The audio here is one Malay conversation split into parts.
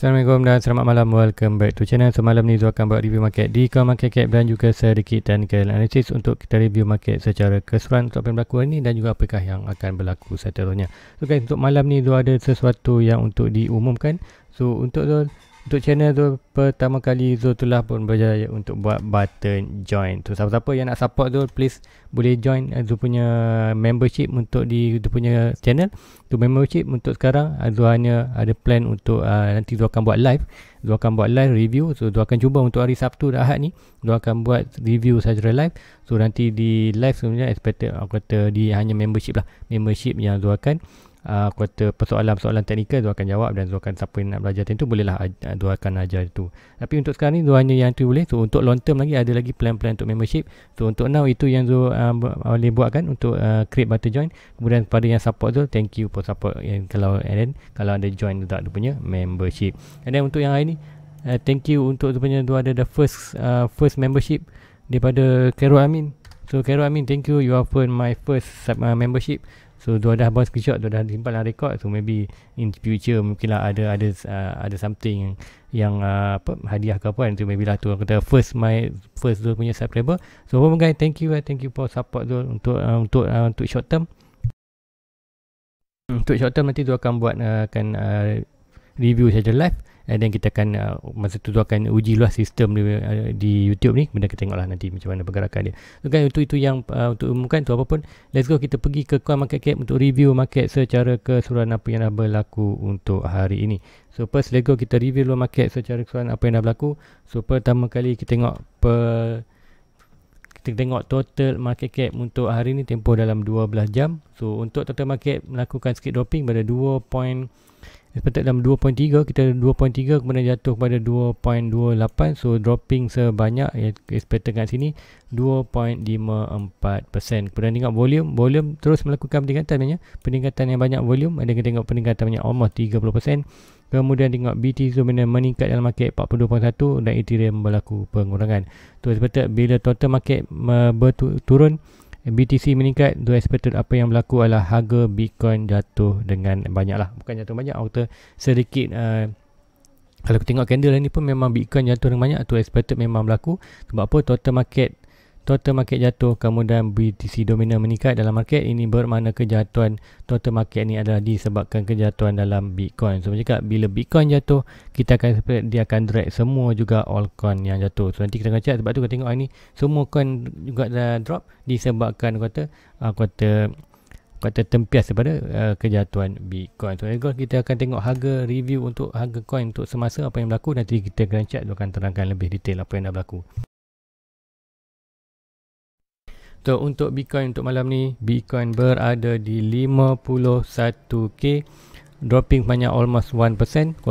Assalamualaikum dan selamat malam Welcome back to channel So malam ni Zul akan buat review market di Kau Market Cap Dan juga sedikit technical analysis Untuk kita review market secara keseluruhan Untuk apa yang berlaku hari ni Dan juga apakah yang akan berlaku seterusnya So guys untuk malam ni Zul ada sesuatu yang untuk diumumkan So untuk Zul untuk channel tu pertama kali Zul tu lah pun berjaya untuk buat button join tu. Siapa-siapa yang nak support Zul please boleh join eh, Zul punya membership untuk di Zul punya channel. Tu membership untuk sekarang eh, Zul hanya ada plan untuk uh, nanti Zul akan buat live. Zul akan buat live review. So Zul akan cuba untuk hari Sabtu dah Ahad ni. Zul akan buat review secara live. So nanti di live sebenarnya expected aku kata di hanya membership lah. Membership yang Zul akan uh, kata persoalan-persoalan teknikal Zul akan jawab dan Zul akan siapa yang nak belajar tentu bolehlah Zul uh, ah, akan ajar itu. Tapi untuk sekarang ni Zul hanya yang tu boleh. So untuk long term lagi ada lagi plan-plan untuk membership. So untuk now itu yang Zul uh, ah, boleh buatkan untuk uh, create butter join. Kemudian kepada yang support Zul thank you for support yang kalau and then, kalau anda join tu tak punya membership. And then untuk yang hari ni uh, thank you untuk Zul punya Zul ada the first uh, first membership daripada Kero Amin. So Kero Amin thank you you are my first uh, membership. So dua dah buat screenshot, dua dah simpan lah record. So maybe in future mungkinlah ada ada uh, ada something yang uh, apa hadiah ke apa kan. So maybe lah tu kata first my first Zul punya subscriber. So apa guys, thank you uh, thank you for support Zul untuk uh, untuk uh, untuk short term. Untuk short term nanti tu akan buat uh, akan uh, review saja live and then kita akan uh, masa tu akan uji luar sistem di, uh, di YouTube ni benda kita tengoklah nanti macam mana pergerakan dia so kan itu itu yang uh, untuk umumkan tu apa pun let's go kita pergi ke coin market cap untuk review market secara keseluruhan apa yang dah berlaku untuk hari ini so first let's go kita review luar market secara keseluruhan apa yang dah berlaku so pertama kali kita tengok per kita tengok total market cap untuk hari ni tempoh dalam 12 jam so untuk total market melakukan sikit dropping pada 2. Sebab dalam 2.3 kita 2.3 kemudian jatuh kepada 2.28 so dropping sebanyak expected kat sini 2.54%. Kemudian tengok volume, volume terus melakukan peningkatan sebenarnya. Peningkatan yang banyak volume ada kita tengok peningkatan banyak almost 30%. Kemudian tengok BT Zoomina meningkat dalam market 42.1 dan Ethereum berlaku pengurangan. Tu sebab bila total market uh, turun. BTC meningkat Do expected apa yang berlaku adalah harga Bitcoin jatuh dengan banyak lah Bukan jatuh banyak Auto sedikit uh, Kalau kita tengok candle ni pun memang Bitcoin jatuh dengan banyak Do expected memang berlaku Sebab apa total market total market jatuh kemudian BTC domino meningkat dalam market ini bermakna kejatuhan total market ni adalah disebabkan kejatuhan dalam Bitcoin. So macam cakap bila Bitcoin jatuh kita akan dia akan drag semua juga altcoin yang jatuh. So nanti kita akan cakap sebab tu kita tengok hari ni semua coin juga dah drop disebabkan kata uh, kata kata tempias daripada uh, kejatuhan Bitcoin. So ego kita akan tengok harga review untuk harga coin untuk semasa apa yang berlaku nanti kita akan cakap akan terangkan lebih detail apa yang dah berlaku. So untuk Bitcoin untuk malam ni Bitcoin berada di 51k dropping banyak almost 1% 0.09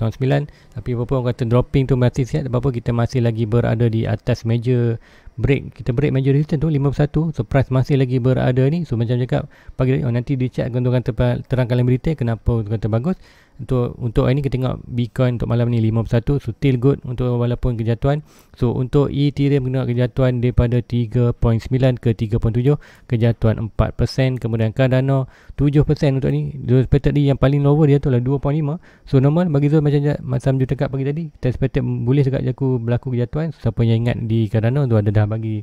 tapi apa orang kata dropping tu masih sihat sebab apa kita masih lagi berada di atas major break kita break major resistance tu 51 so price masih lagi berada ni so macam cakap pagi oh, nanti di chat kena terangkan lebih detail kenapa kata bagus untuk untuk hari ni kita tengok Bitcoin untuk malam ni 51 so still good untuk walaupun kejatuhan so untuk Ethereum kena kejatuhan daripada 3.9 ke 3.7 kejatuhan 4% kemudian Cardano 7% untuk ni Zul expected ni yang paling lower dia tu lah 2.5 so normal bagi Zul macam macam Zul cakap pagi tadi kita expected boleh juga jaku berlaku kejatuhan so, siapa yang ingat di Cardano tu ada dah bagi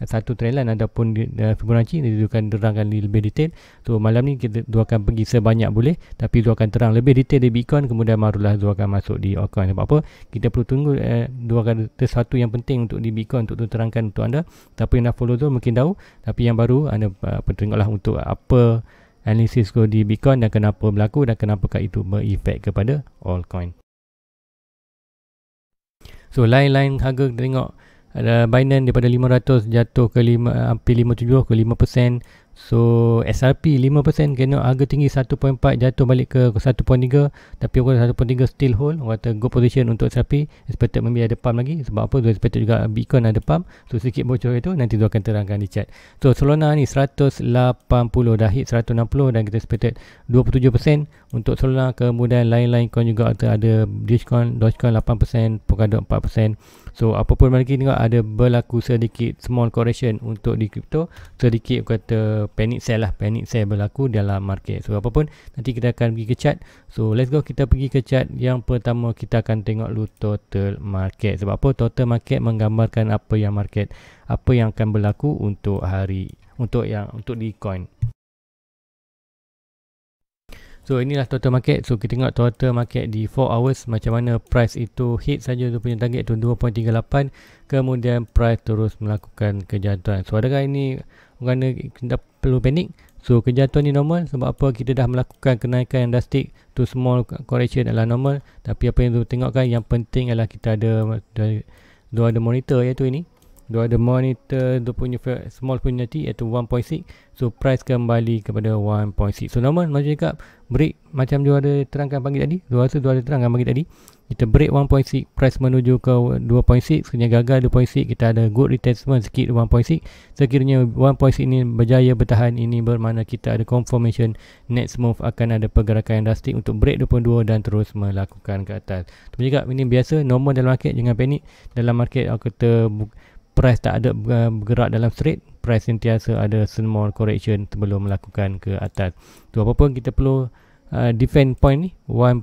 satu trend line ataupun uh, Fibonacci dia akan terangkan lebih detail so malam ni kita dua akan pergi sebanyak boleh tapi dua akan terang lebih detail ada Bitcoin kemudian barulah dua akan masuk di Orcoin sebab apa kita perlu tunggu eh, dua akan satu yang penting untuk di Bitcoin untuk terangkan untuk anda tapi yang dah follow tu mungkin tahu tapi yang baru anda perlu uh, tengoklah untuk apa analisis go di Bitcoin dan kenapa berlaku dan kenapakah itu berefek kepada Orcoin so lain-lain harga tengok ada Binance daripada 500 jatuh ke 5 eh, hampir 57 ke 5% So SRP 5% gainok harga tinggi 1.4 jatuh balik ke 1.3 tapi orang 1.3 still hold orang kata good position untuk SRP expected maybe ada pump lagi sebab apa dia expected juga Bitcoin ada pump so sikit bocor itu nanti dia akan terangkan di chat. So Solana ni 180 dah hit 160 dan kita expected 27% untuk Solana kemudian lain-lain coin juga ada Dogecoin, Dogecoin 8%, Polkadot 4%. So apa pun lagi tengok ada berlaku sedikit small correction untuk di crypto sedikit kata panic sell lah panic sell berlaku dalam market. So apa pun nanti kita akan pergi ke chart. So let's go kita pergi ke chart yang pertama kita akan tengok dulu total market. Sebab apa total market menggambarkan apa yang market apa yang akan berlaku untuk hari untuk yang untuk di coin. So inilah total market. So kita tengok total market di 4 hours macam mana price itu hit saja tu punya target tu 2.38 kemudian price terus melakukan kejatuhan. So adakah ini kerana kita perlu panik? So kejatuhan ni normal sebab apa kita dah melakukan kenaikan yang drastic to small correction adalah normal tapi apa yang tu tengokkan yang penting adalah kita ada dua ada monitor iaitu ini dia ada monitor dia punya small punya iaitu 1.6 so price kembali kepada 1.6 so normal macam cakap break macam dia ada terangkan pagi tadi dia rasa dia ada terangkan pagi tadi kita break 1.6 price menuju ke 2.6 sekiranya gagal 2.6 kita ada good retestment sikit 1.6 sekiranya 1.6 ini berjaya bertahan ini bermakna kita ada confirmation next move akan ada pergerakan yang drastik untuk break 22 dan terus melakukan ke atas tapi juga ini biasa normal dalam market jangan panik dalam market aku kata price tak ada eh, bergerak dalam straight price sentiasa ada small correction sebelum melakukan ke atas tu apa pun kita perlu uh, defend point ni 1.6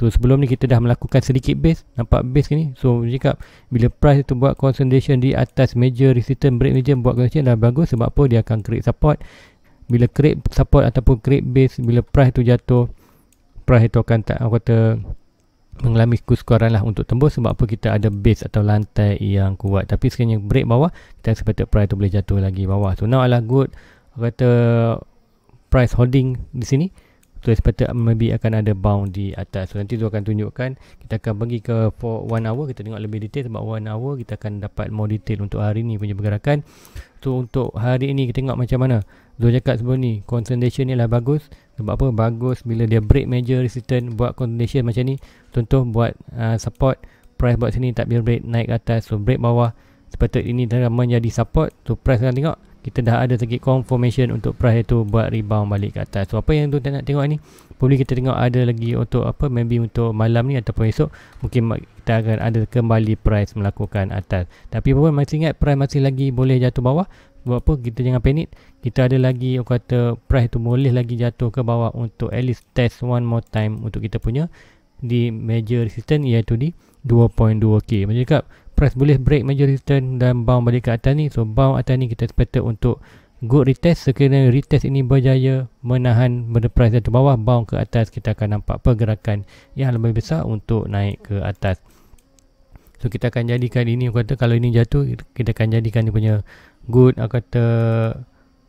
tu sebelum ni kita dah melakukan sedikit base nampak base ni so jika bila price tu buat concentration di atas major resistance break major buat concentration dah bagus sebab apa dia akan create support bila create support ataupun create base bila price tu jatuh price tu akan tak aku kata mengalami kesukaran lah untuk tembus sebab apa kita ada base atau lantai yang kuat tapi sekiranya break bawah kita expect price tu boleh jatuh lagi bawah so now adalah good kata price holding di sini so expect maybe akan ada bound di atas so nanti tu akan tunjukkan kita akan pergi ke for one hour kita tengok lebih detail sebab one hour kita akan dapat more detail untuk hari ni punya pergerakan so untuk hari ini kita tengok macam mana Zul cakap sebelum ni concentration ni lah bagus sebab apa bagus bila dia break major resistance buat condition macam ni contoh buat uh, support price buat sini tak break naik atas so break bawah seperti ini dah menjadi support so price kan tengok kita dah ada sedikit confirmation untuk price itu buat rebound balik ke atas so apa yang tu nak tengok ni boleh kita tengok ada lagi untuk apa maybe untuk malam ni ataupun esok mungkin kita akan ada kembali price melakukan atas tapi apa pun masih ingat price masih lagi boleh jatuh bawah buat apa kita jangan panik kita ada lagi aku kata price tu boleh lagi jatuh ke bawah untuk at least test one more time untuk kita punya di major resistance iaitu di 2.2k macam cakap price boleh break major resistance dan bound balik ke atas ni so bound atas ni kita expected untuk good retest sekiranya retest ini berjaya menahan benda price jatuh bawah bound ke atas kita akan nampak pergerakan yang lebih besar untuk naik ke atas So kita akan jadikan ini kata kalau ini jatuh kita akan jadikan dia punya good kata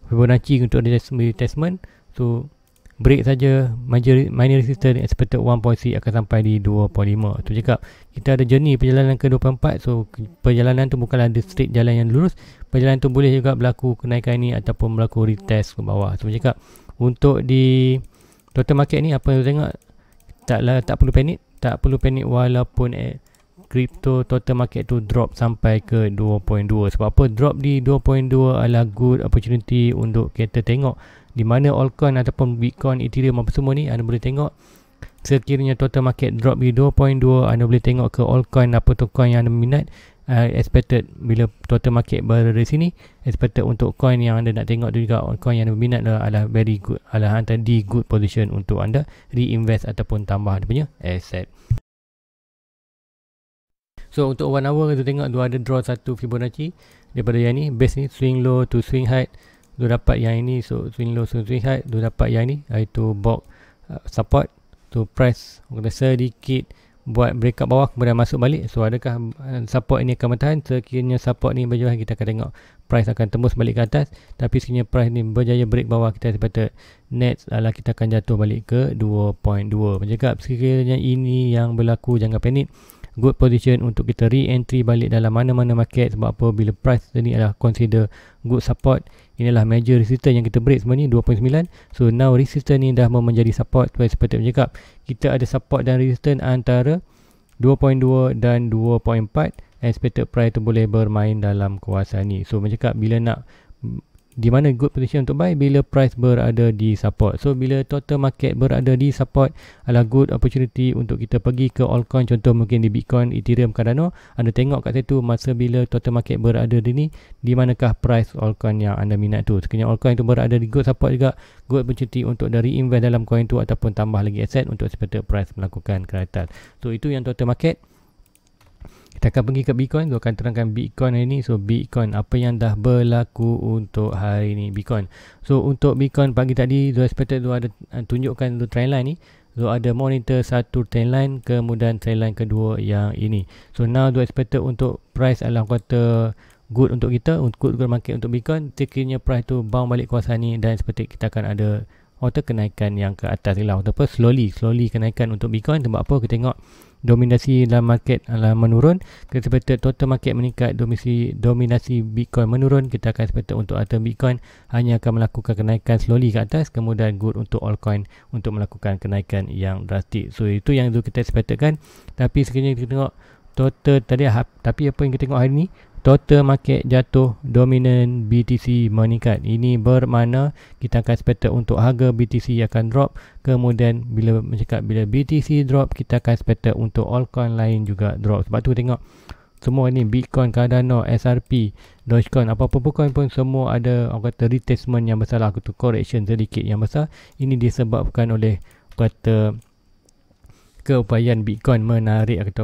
Fibonacci untuk adjustment testment. So break saja major minor resistor expected 1.3 akan sampai di 2.5. Tu cakap kita ada journey perjalanan ke 2.4. So perjalanan tu bukanlah ada straight jalan yang lurus. Perjalanan tu boleh juga berlaku kenaikan ini ataupun berlaku retest ke bawah. Tu cakap untuk di total market ni apa yang tengok taklah tak perlu panik, tak perlu panik walaupun eh, crypto total market tu drop sampai ke 2.2 sebab apa drop di 2.2 adalah good opportunity untuk kita tengok di mana altcoin ataupun bitcoin ethereum apa semua ni anda boleh tengok sekiranya total market drop di 2.2 anda boleh tengok ke altcoin apa tu coin yang anda minat uh, expected bila total market berada di sini expected untuk coin yang anda nak tengok tu juga coin yang anda minat adalah very good adalah antara di good position untuk anda reinvest ataupun tambah dia punya asset So untuk one hour kita tengok dua ada draw satu Fibonacci daripada yang ni base ni swing low to swing high dua dapat yang ini so swing low to swing high dua dapat yang ini iaitu box uh, support to press kena sedikit buat breakout bawah kemudian masuk balik so adakah uh, support ini akan bertahan sekiranya support ni berjaya kita akan tengok price akan tembus balik ke atas tapi sekiranya price ni berjaya break bawah kita sepatutnya next. adalah kita akan jatuh balik ke 2.2 macam sekiranya ini yang berlaku jangan panik good position untuk kita re-entry balik dalam mana-mana market sebab apa bila price ini adalah consider good support inilah major resistance yang kita break sebenarnya 2.9 so now resistance ni dah menjadi support seperti seperti cakap kita ada support dan resistance antara 2.2 dan 2.4 expected price tu boleh bermain dalam kuasa ni so macam cakap bila nak di mana good position untuk buy bila price berada di support. So bila total market berada di support adalah good opportunity untuk kita pergi ke altcoin contoh mungkin di Bitcoin, Ethereum, Cardano. Anda tengok kat situ masa bila total market berada di ni di manakah price altcoin yang anda minat tu. Sekiranya altcoin tu berada di good support juga, good opportunity untuk dari invest dalam coin tu ataupun tambah lagi asset untuk sepeda price melakukan kereta. So itu yang total market. Kita akan pergi ke Bitcoin, gua akan terangkan Bitcoin hari ni. So Bitcoin apa yang dah berlaku untuk hari ini Bitcoin. So untuk Bitcoin pagi tadi, dua seperti dua ada uh, tunjukkan dua trend line ni. So ada monitor satu trend line kemudian trend line kedua yang ini. So now dua expected untuk price adalah kata good untuk kita, untuk good market untuk Bitcoin. Sekiranya price tu bound balik kuasa ni dan seperti kita akan ada atau kenaikan yang ke atas ni lah Atau slowly Slowly kenaikan untuk Bitcoin Sebab apa kita tengok Dominasi dalam market adalah eh, menurun Kita sebut total market meningkat dominasi, dominasi Bitcoin menurun Kita akan sebut untuk atom Bitcoin Hanya akan melakukan kenaikan slowly ke atas Kemudian good untuk altcoin Untuk melakukan kenaikan yang drastik So itu yang kita sebutkan Tapi sekiranya kita tengok total tadi tapi apa yang kita tengok hari ni total market jatuh dominan BTC meningkat ini bermakna kita akan expected untuk harga BTC akan drop kemudian bila mencakap bila BTC drop kita akan expected untuk altcoin lain juga drop sebab tu tengok semua ni Bitcoin, Cardano, SRP, Dogecoin apa-apa coin pun semua ada orang kata retestment yang besar lah kata correction sedikit yang besar ini disebabkan oleh kata keupayaan Bitcoin menarik atau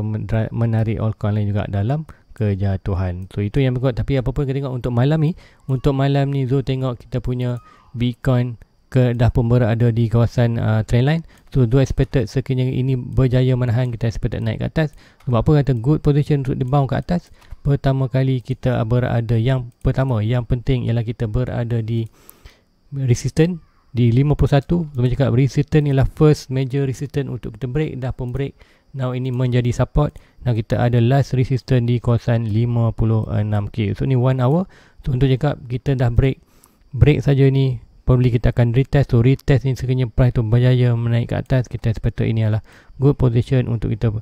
menarik altcoin lain juga dalam kejatuhan. So itu yang berkuat. Tapi apa pun kita tengok untuk malam ni. Untuk malam ni Zul tengok kita punya Bitcoin ke, dah pun berada di kawasan uh, trendline. So Zul expected sekiranya ini berjaya menahan kita expected naik ke atas. Sebab apa kata good position untuk dibound ke atas. Pertama kali kita berada yang pertama yang penting ialah kita berada di resistance di 51 sebab cakap resistance ialah first major resistance untuk kita break dah pun break Now ini menjadi support. Now kita ada last resistance di kawasan 56k. So ni 1 hour. So untuk cakap kita dah break. Break saja ni. Probably kita akan retest. So retest ni sekiranya price tu berjaya menaik ke atas. Kita sepatutnya ini adalah good position untuk kita.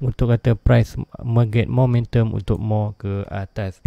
Untuk kata price get momentum untuk more ke atas.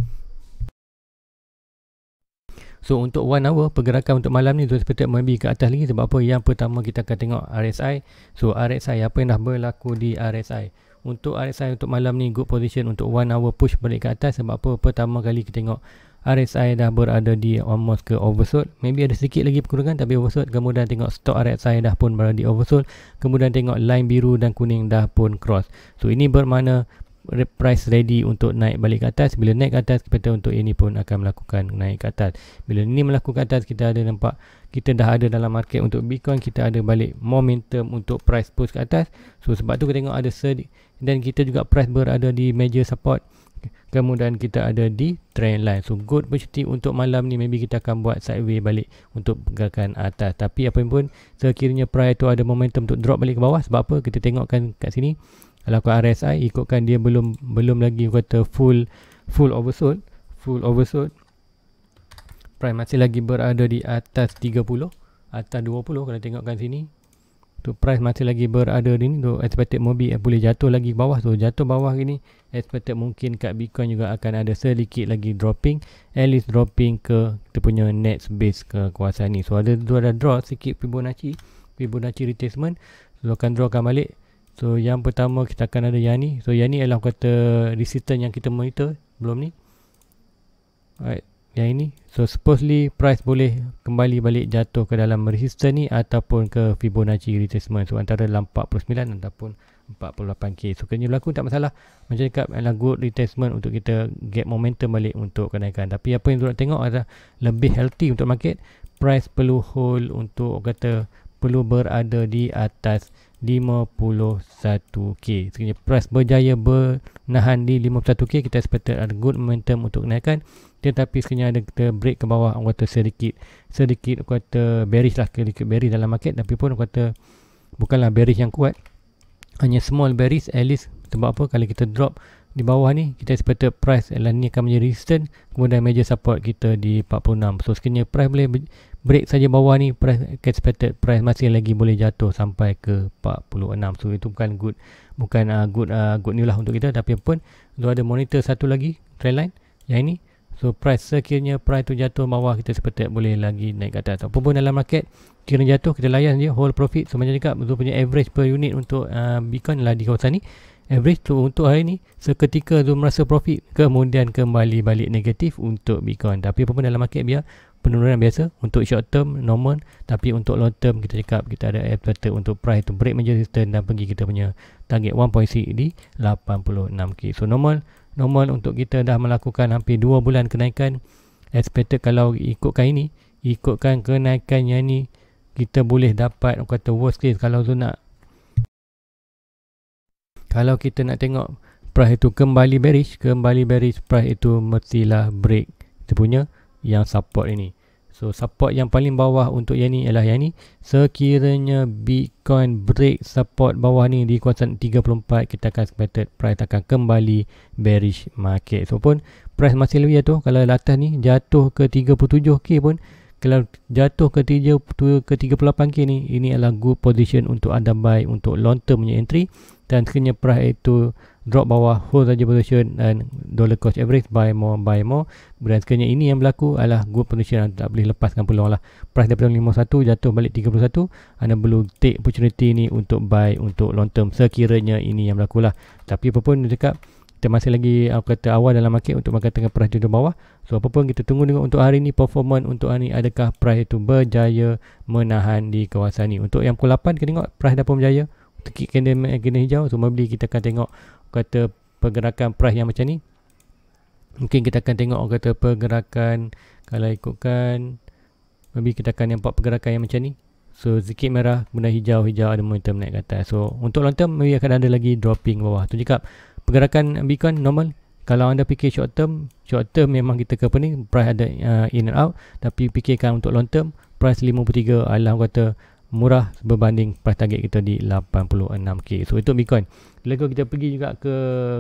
So untuk one hour pergerakan untuk malam ni tuan seperti maybe ke atas lagi sebab apa yang pertama kita akan tengok RSI. So RSI apa yang dah berlaku di RSI. Untuk RSI untuk malam ni good position untuk one hour push balik ke atas sebab apa pertama kali kita tengok RSI dah berada di almost ke oversold. Maybe ada sedikit lagi perkurangan tapi oversold. Kemudian tengok stok RSI dah pun berada di oversold. Kemudian tengok line biru dan kuning dah pun cross. So ini bermakna price ready untuk naik balik ke atas bila naik ke atas kita untuk ini pun akan melakukan naik ke atas bila ini melakukan atas kita ada nampak kita dah ada dalam market untuk Bitcoin kita ada balik momentum untuk price push ke atas so sebab tu kita tengok ada sedi- dan kita juga price berada di major support kemudian kita ada di trend line so good opportunity untuk malam ni maybe kita akan buat sideways balik untuk pegangkan atas tapi apa pun sekiranya price tu ada momentum untuk drop balik ke bawah sebab apa kita tengokkan kat sini kalau kau RSI ikutkan dia belum belum lagi kata full full oversold full oversold price masih lagi berada di atas 30 atas 20 kalau tengokkan sini tu price masih lagi berada di ni tu expected mobi eh, boleh jatuh lagi bawah tu jatuh bawah ni expected mungkin kat bitcoin juga akan ada sedikit lagi dropping at least dropping ke kita punya next base ke kuasa ni so ada dua ada draw sikit fibonacci fibonacci retracement so kan akan draw balik So yang pertama kita akan ada yang ni. So yang ni ialah kata resistance yang kita monitor belum ni. Alright, yang ini. So supposedly price boleh kembali balik jatuh ke dalam resistance ni ataupun ke Fibonacci retracement. So antara dalam 49 ataupun 48k. So kena berlaku tak masalah. Macam cakap adalah good retracement untuk kita get momentum balik untuk kenaikan. Tapi apa yang tu tengok adalah lebih healthy untuk market. Price perlu hold untuk kata perlu berada di atas 51k Sekiranya price berjaya Menahan di 51k Kita expected ada good momentum untuk naikkan. Tetapi sekiranya ada kita break ke bawah Kuota sedikit Sedikit kuota bearish lah Sedikit bearish dalam market Tapi pun kuota Bukanlah bearish yang kuat Hanya small bearish At least Sebab apa Kalau kita drop di bawah ni kita expected price adalah ni akan menjadi resistance kemudian major support kita di 46 so sekiranya price boleh break saja bawah ni price expected price masih lagi boleh jatuh sampai ke 46 so itu bukan good bukan uh, good uh, good news lah untuk kita tapi pun tu ada monitor satu lagi trend line yang ini so price sekiranya price tu jatuh bawah kita expected boleh lagi naik ke atas ataupun dalam market kira jatuh kita layan je hold profit so macam cakap tu punya average per unit untuk uh, Bitcoin lah di kawasan ni average tu untuk hari ni seketika tu merasa profit kemudian kembali balik negatif untuk Bitcoin tapi apa pun dalam market biar penurunan biasa untuk short term normal tapi untuk long term kita cakap kita ada appetite untuk price to break major resistance dan pergi kita punya target 1.6 di 86k so normal normal untuk kita dah melakukan hampir 2 bulan kenaikan expected kalau ikutkan ini ikutkan kenaikan yang ni kita boleh dapat kata worst case kalau tu nak kalau kita nak tengok price itu kembali bearish kembali bearish price itu mestilah break kita punya yang support ini so support yang paling bawah untuk yang ni ialah yang ni sekiranya bitcoin break support bawah ni di kawasan 34 kita akan expected price akan kembali bearish market so pun price masih lebih tu kalau atas ni jatuh ke 37k pun kalau jatuh ke 3 ke 38k ni ini adalah good position untuk anda buy untuk long term punya entry dan akhirnya price itu drop bawah hold range position and dollar cost average buy more buy more dan akhirnya ini yang berlaku adalah good position anda tak boleh lepaskan peluang lah price daripada 51 jatuh balik 31 anda perlu take opportunity ni untuk buy untuk long term sekiranya ini yang berlaku lah tapi apa pun dekat kita masih lagi aku kata awal dalam market untuk makan tengah price jatuh bawah so apa pun kita tunggu dengan untuk hari ni performance untuk hari ni adakah price itu berjaya menahan di kawasan ni untuk yang pukul 8 kita tengok price dah pun berjaya kit candle kena hijau so maybe kita akan tengok kata pergerakan price yang macam ni mungkin kita akan tengok kata pergerakan kalau ikutkan maybe kita akan nampak pergerakan yang macam ni so sikit merah kemudian hijau hijau ada momentum naik ke atas so untuk long term maybe akan ada lagi dropping bawah tu cakap pergerakan Bitcoin normal kalau anda fikir short term short term memang kita ke ni price ada uh, in and out tapi fikirkan untuk long term price 53 adalah kata murah berbanding price target kita di 86k. So itu Bitcoin. Lalu kita pergi juga ke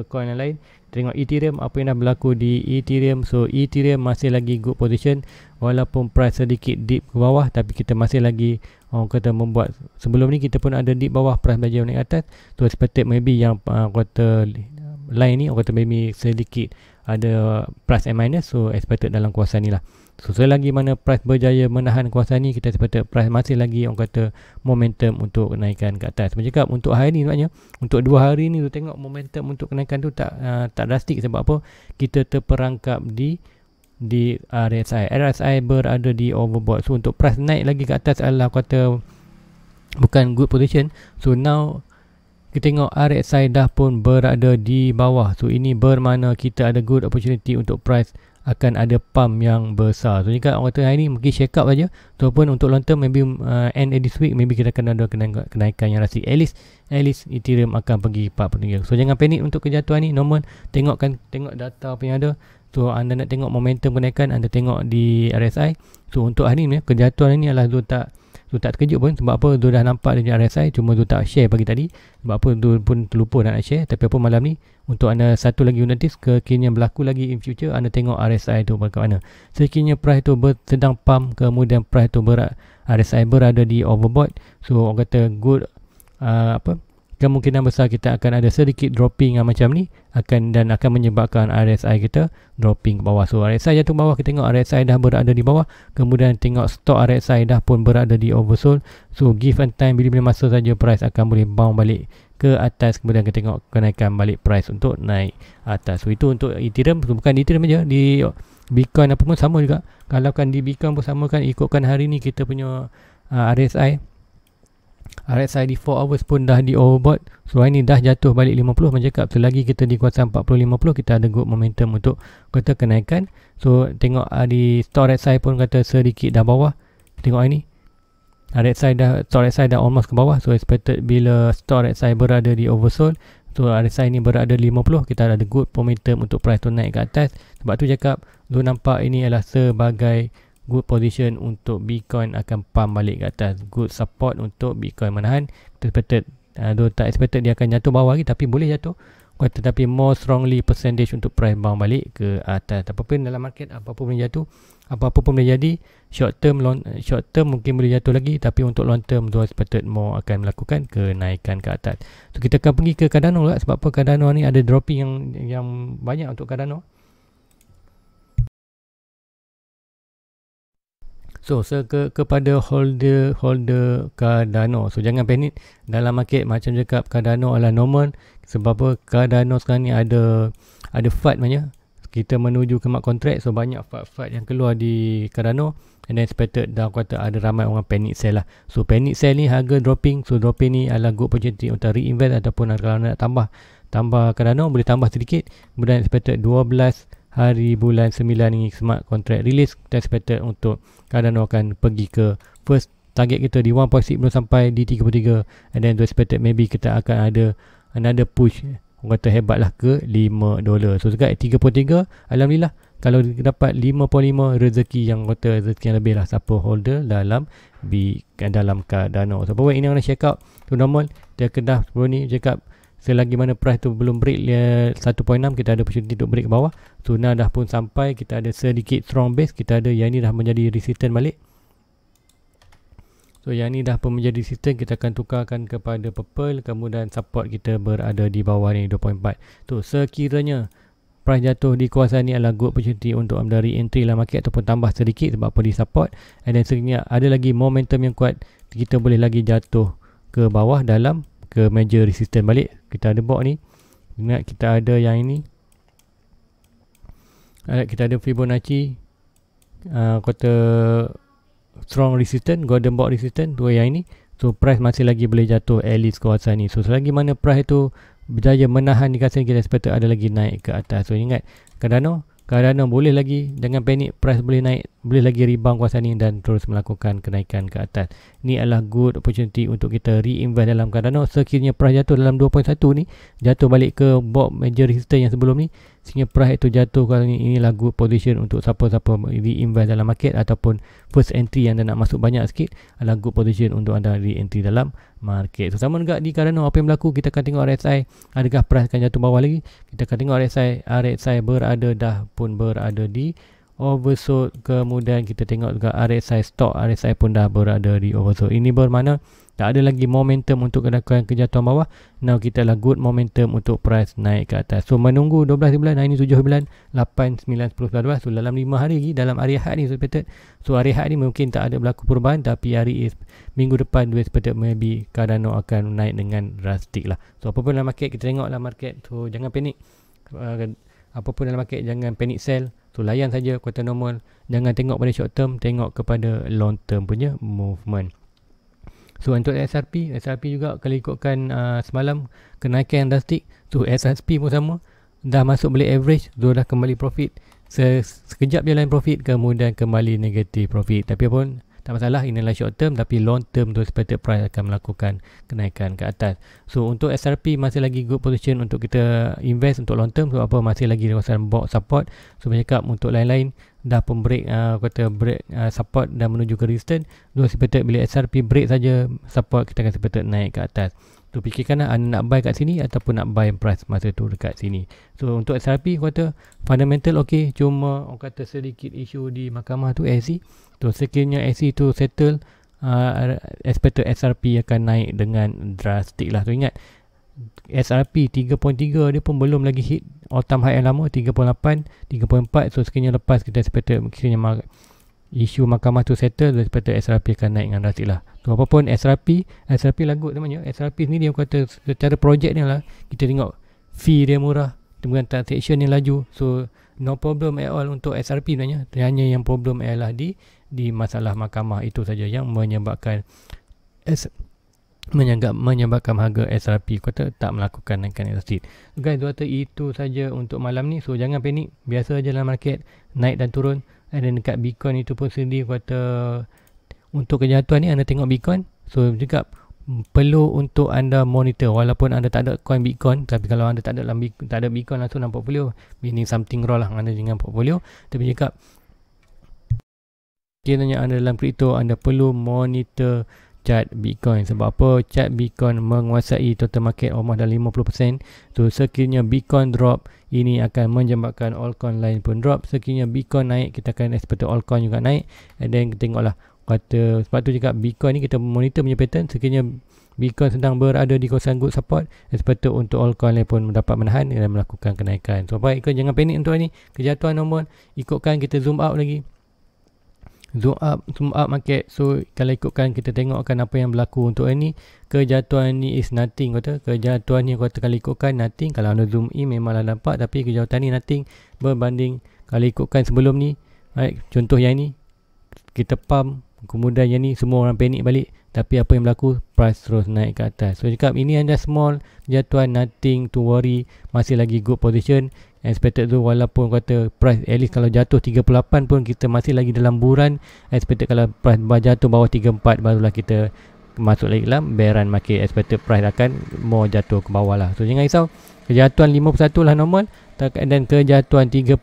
coin yang lain. Tengok Ethereum apa yang dah berlaku di Ethereum. So Ethereum masih lagi good position walaupun price sedikit dip ke bawah tapi kita masih lagi orang kata membuat sebelum ni kita pun ada dip bawah price belajar naik atas. So expected maybe yang uh, kata line ni orang kata maybe sedikit ada plus and minus so expected dalam kuasa ni lah. So selagi mana price berjaya menahan kuasa ni kita sepatutnya price masih lagi orang kata momentum untuk kenaikan ke atas. Macam cakap untuk hari ni maknanya untuk dua hari ni tu tengok momentum untuk kenaikan tu tak uh, tak drastik sebab apa? Kita terperangkap di di RSI. RSI berada di overbought. So untuk price naik lagi ke atas adalah kata bukan good position. So now kita tengok RSI dah pun berada di bawah. So ini bermana kita ada good opportunity untuk price akan ada pump yang besar. So, jika orang kata hari ni mungkin check up saja. Ataupun untuk long term, maybe uh, end of this week, maybe kita akan ada kenaikan yang rasik. At least, at least Ethereum akan pergi 4.3. So, jangan panik untuk kejatuhan ni. Norman, tengokkan, tengok data apa yang ada. So, anda nak tengok momentum kenaikan, anda tengok di RSI. So, untuk hari ni, kejatuhan ni adalah tak tu tak terkejut pun sebab apa tu dah nampak dia punya RSI cuma tu tak share pagi tadi sebab apa tu pun terlupa nak, nak share tapi apa malam ni untuk anda satu lagi unitis kekinian berlaku lagi in future anda tengok RSI tu berkat mana sekiranya price tu ber- sedang pump kemudian price tu berat RSI berada di overbought so orang kata good uh, apa uh, kemungkinan besar kita akan ada sedikit dropping macam ni akan dan akan menyebabkan RSI kita dropping ke bawah so RSI jatuh ke bawah kita tengok RSI dah berada di bawah kemudian tengok stock RSI dah pun berada di oversold so give and time bila-bila masa saja price akan boleh bounce balik ke atas kemudian kita tengok kenaikan balik price untuk naik atas so itu untuk Ethereum bukan Ethereum saja di Bitcoin apa pun sama juga kalau kan di Bitcoin pun sama kan ikutkan hari ni kita punya uh, RSI RSI di 4 hours pun dah di overbought so ini dah jatuh balik 50 macam cakap selagi kita di kuasaan 40-50 kita ada good momentum untuk kata kenaikan so tengok uh, di store RSI pun kata sedikit dah bawah tengok ini ah, RSI dah store RSI dah almost ke bawah so expected bila store RSI berada di oversold so ah, RSI ni berada 50 kita ada good momentum untuk price tu naik ke atas sebab tu cakap tu nampak ini adalah sebagai good position untuk Bitcoin akan pump balik ke atas good support untuk Bitcoin menahan expected uh, though tak expected dia akan jatuh bawah lagi tapi boleh jatuh tetapi more strongly percentage untuk price bound balik ke atas apa pun dalam market apa pun boleh jatuh apa apa pun boleh jadi short term long, short term mungkin boleh jatuh lagi tapi untuk long term do expected more akan melakukan kenaikan ke atas so kita akan pergi ke Cardano lah sebab apa Cardano ni ada dropping yang yang banyak untuk Cardano So, so ke, kepada holder holder Cardano. So jangan panik dalam market macam cakap Cardano adalah normal sebab apa Cardano sekarang ni ada ada fat namanya. Kita menuju ke mark contract so banyak fat-fat yang keluar di Cardano and then expected dah kata ada ramai orang panic sell lah. So panic sell ni harga dropping. So dropping ni adalah good opportunity untuk reinvest ataupun kalau nak tambah tambah Cardano boleh tambah sedikit. Kemudian expected 12 hari bulan 9 ni smart contract release. Kita expected untuk kadang-kadang akan pergi ke first target kita di 1.6 sampai di 3.3 and then to expected maybe kita akan ada another push orang kata hebat lah ke 5 dolar so sekarang eh, 3.3 Alhamdulillah kalau dapat 5.5 rezeki yang kata rezeki yang lebih lah siapa holder dalam di dalam Cardano so apa yang ini orang check out tu normal dia kena sebelum ni check up selagi mana price tu belum break dia 1.6 kita ada opportunity untuk break ke bawah Tuna dah pun sampai kita ada sedikit strong base kita ada yang ni dah menjadi resistance balik so yang ni dah pun menjadi resistant kita akan tukarkan kepada purple kemudian support kita berada di bawah ni 2.4 tu sekiranya price jatuh di kuasa ni adalah good opportunity untuk anda re-entry lah market ataupun tambah sedikit sebab apa di support and then sekiranya ada lagi momentum yang kuat kita boleh lagi jatuh ke bawah dalam ke major resistance balik kita ada box ni ingat kita ada yang ini alright kita ada Fibonacci kota uh, strong resistance golden box resistance dua yang ini so price masih lagi boleh jatuh at least kawasan ni so selagi mana price tu berjaya menahan di kawasan kita sepatutnya ada lagi naik ke atas so ingat Cardano Cardano boleh lagi dengan panik price boleh naik boleh lagi rebound kuasa ni dan terus melakukan kenaikan ke atas. Ini adalah good opportunity untuk kita reinvest dalam Cardano. Sekiranya price jatuh dalam 2.1 ni, jatuh balik ke bob major resistance yang sebelum ni, sehingga price itu jatuh kali ini inilah good position untuk siapa-siapa reinvest dalam market ataupun first entry yang nak masuk banyak sikit adalah good position untuk anda re-entry dalam market. So, sama juga di Cardano apa yang berlaku kita akan tengok RSI adakah price akan jatuh bawah lagi. Kita akan tengok RSI, RSI berada dah pun berada di oversold kemudian kita tengok juga RSI stock RSI pun dah berada di oversold ini bermakna tak ada lagi momentum untuk kedekatan kejatuhan bawah now kita lah good momentum untuk price naik ke atas so menunggu 12 bulan 9 ni 7 bulan 8 9 10 12 so dalam 5 hari lagi dalam hari Ahad ni so so hari Ahad ni mungkin tak ada berlaku perubahan tapi hari is minggu depan duit expected maybe Cardano akan naik dengan drastic lah so apa pun dalam market kita tengok lah market so jangan panik uh, apa pun dalam market jangan panik sell So layan saja kuartal normal Jangan tengok pada short term Tengok kepada long term punya movement So untuk SRP SRP juga kalau ikutkan uh, semalam Kenaikan yang drastik So SRP pun sama Dah masuk balik average So dah kembali profit Se- Sekejap je line profit Kemudian kembali negative profit Tapi pun tak masalah inilah short term tapi long term tu expected price akan melakukan kenaikan ke atas so untuk SRP masih lagi good position untuk kita invest untuk long term sebab apa masih lagi kawasan box support so bercakap untuk lain-lain dah pun break uh, kata break uh, support dan menuju ke resistance so expected bila SRP break saja support kita akan expected naik ke atas tu fikirkan lah, anda nak buy kat sini ataupun nak buy price masa tu dekat sini so untuk SRP kata fundamental okey cuma orang kata sedikit isu di mahkamah tu SE tu sekiranya SE tu settle uh, expected SRP akan naik dengan drastik lah tu ingat SRP 3.3 dia pun belum lagi hit all time high yang lama 3.8 3.4 so sekiranya lepas kita expected sekiranya market isu mahkamah tu settle daripada SRP akan naik dengan drastik lah tu apa pun SRP SRP lagut namanya SRP ni dia kata secara projek ni lah kita tengok fee dia murah kemudian transaction ni laju so no problem at all untuk SRP sebenarnya hanya yang problem ialah di di masalah mahkamah itu saja yang menyebabkan S, menyebab, menyebabkan harga SRP kata tak melakukan naikkan elastik guys tu itu saja untuk malam ni so jangan panik biasa je dalam market naik dan turun And then dekat Bitcoin itu pun sendiri kata untuk kejatuhan ni anda tengok Bitcoin. So juga mm, perlu untuk anda monitor walaupun anda tak ada coin Bitcoin tapi kalau anda tak ada dalam tak ada Bitcoin langsung dalam portfolio meaning something wrong lah anda dengan portfolio tapi juga kira anda dalam crypto anda perlu monitor chart Bitcoin sebab apa chart Bitcoin menguasai total market omah dah 50% tu sekiranya Bitcoin drop ini akan menjembatkan altcoin lain pun drop sekiranya Bitcoin naik kita akan expect altcoin juga naik and then kita tengoklah kata sebab tu cakap Bitcoin ni kita monitor punya pattern sekiranya Bitcoin sedang berada di kawasan good support Seperti untuk altcoin lain pun dapat menahan dan melakukan kenaikan So baik jangan panik untuk ini Kejatuhan nombor ikutkan kita zoom out lagi zoom up zoom up market so kalau ikutkan kita tengokkan apa yang berlaku untuk ini kejatuhan ni is nothing kata kejatuhan ni kata kalau ikutkan nothing kalau anda zoom in memanglah nampak tapi kejatuhan ni nothing berbanding kalau ikutkan sebelum ni right, contoh yang ni kita pump kemudian yang ni semua orang panik balik tapi apa yang berlaku Price terus naik ke atas So cakap ini anda small Jatuhan nothing to worry Masih lagi good position Expected tu walaupun kata Price at least kalau jatuh 38 pun Kita masih lagi dalam buran Expected kalau price jatuh bawah 34 Barulah kita masuk lagi dalam Bearan market Expected price akan more jatuh ke bawah lah So jangan risau Kejatuhan 51 lah normal Dan kejatuhan 38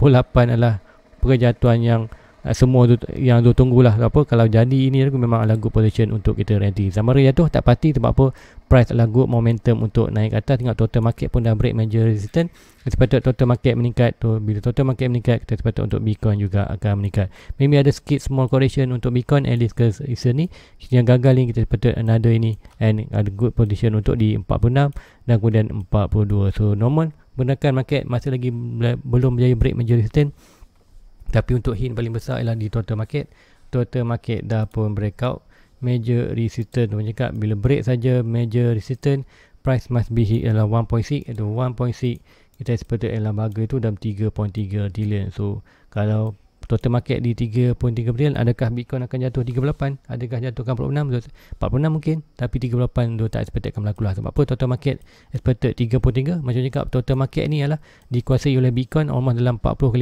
adalah Kejatuhan yang Ah, semua tu yang tu tunggulah lah apa kalau jadi ini aku memang adalah good position untuk kita ready sama ada jatuh tak pasti sebab apa price adalah good momentum untuk naik ke atas tengok total market pun dah break major resistance kita sepatut total market meningkat tu bila total market meningkat kita sepatut untuk bitcoin juga akan meningkat maybe ada sikit small correction untuk bitcoin at least ke isa ni yang gagal ni kita sepatut another ini and ada good position untuk di 46 dan kemudian 42 so normal gunakan market masih lagi belum berjaya break major resistance tapi untuk hint paling besar ialah di total market. Total market dah pun breakout. Major resistance pun cakap bila break saja major resistance price must be hit ialah 1.6 atau 1.6 kita expected ialah harga itu dalam 3.3 billion. So kalau total market di 3.3 bilion adakah Bitcoin akan jatuh 38 adakah jatuh 46 46 mungkin tapi 38 tu tak expected akan berlaku lah sebab apa total market expected 33 macam cakap total market ni ialah dikuasai oleh Bitcoin almost dalam 40 ke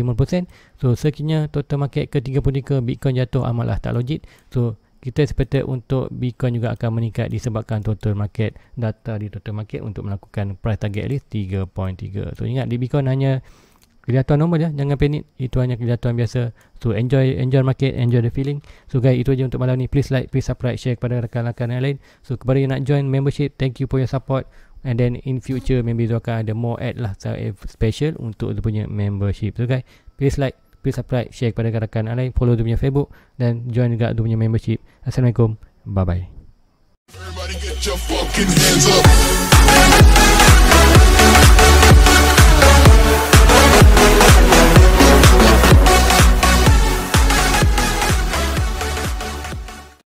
50% so sekiranya total market ke 33 Bitcoin jatuh amatlah tak logik so kita expected untuk Bitcoin juga akan meningkat disebabkan total market data di total market untuk melakukan price target at least 3.3 so ingat di Bitcoin hanya kelihatan normal ya jangan panik itu hanya kelihatan biasa so enjoy enjoy market enjoy the feeling so guys itu aja untuk malam ni please like please subscribe share kepada rakan-rakan yang lain so kepada yang nak join membership thank you for your support and then in future maybe Zul akan ada more ad lah eh, special untuk tu punya membership so guys please like please subscribe share kepada rakan-rakan yang lain follow tu punya facebook dan join juga tu punya membership assalamualaikum bye bye Everybody get your fucking hands up.